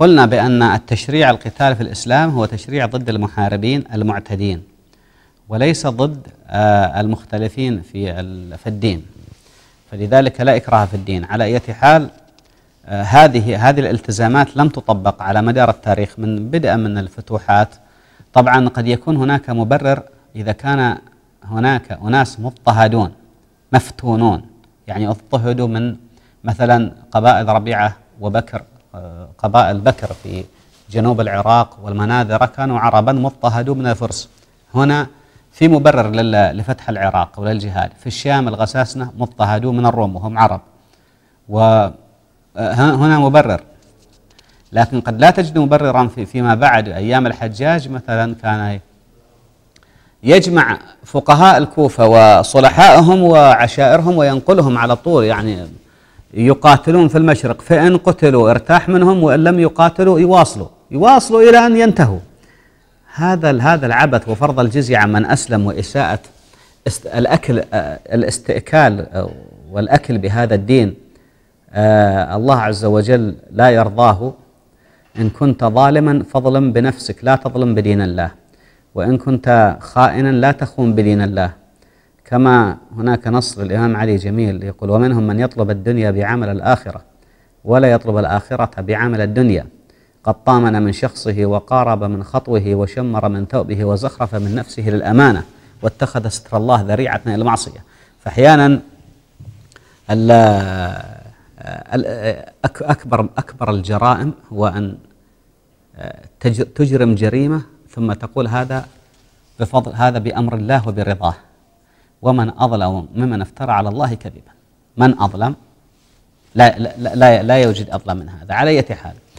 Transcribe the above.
قلنا بأن التشريع القتال في الإسلام هو تشريع ضد المحاربين المعتدين وليس ضد آه، المختلفين في في الدين فلذلك لا إكراه في الدين على أي حال آه، هذه هذه الالتزامات لم تطبق على مدار التاريخ من بدءا من الفتوحات طبعا قد يكون هناك مبرر إذا كان هناك أناس مضطهدون مفتونون يعني اضطهدوا من مثلا قبائل ربيعة وبكر قبائل بكر في جنوب العراق والمناذرة كانوا عربا مضطهدون من الفرس هنا في مبرر لفتح العراق وللجهاد في الشام الغساسنة مضطهدون من الروم وهم عرب وهنا آه، مبرر لكن قد لا تجد مبررا في فيما بعد أيام الحجاج مثلا كان يجمع فقهاء الكوفة وصلحائهم وعشائرهم وينقلهم على طول يعني يقاتلون في المشرق فإن قتلوا ارتاح منهم وإن لم يقاتلوا يواصلوا يواصلوا إلى أن ينتهوا هذا هذا العبث وفرض الجزية عن من أسلم وإساءة الأكل آه، الاستئكال آه، والأكل بهذا الدين آه، الله عز وجل لا يرضاه إن كنت ظالما فاظلم بنفسك لا تظلم بدين الله وإن كنت خائنا لا تخون بدين الله كما هناك نص للإمام علي جميل يقول ومنهم من يطلب الدنيا بعمل الآخرة ولا يطلب الآخرة بعمل الدنيا قد طامن من شخصه وقارب من خطوه وشمر من ثوبه وزخرف من نفسه للأمانة واتخذ ستر الله ذريعة إلى المعصية فأحيانا أكبر أكبر الجرائم هو أن آه، تجرم جريمة ثم تقول هذا بفضل هذا بأمر الله وبرضاه ومن أظلم ممن افترى على الله كذبا من أظلم لا, لا, لا, لا يوجد أظلم من هذا على أي حال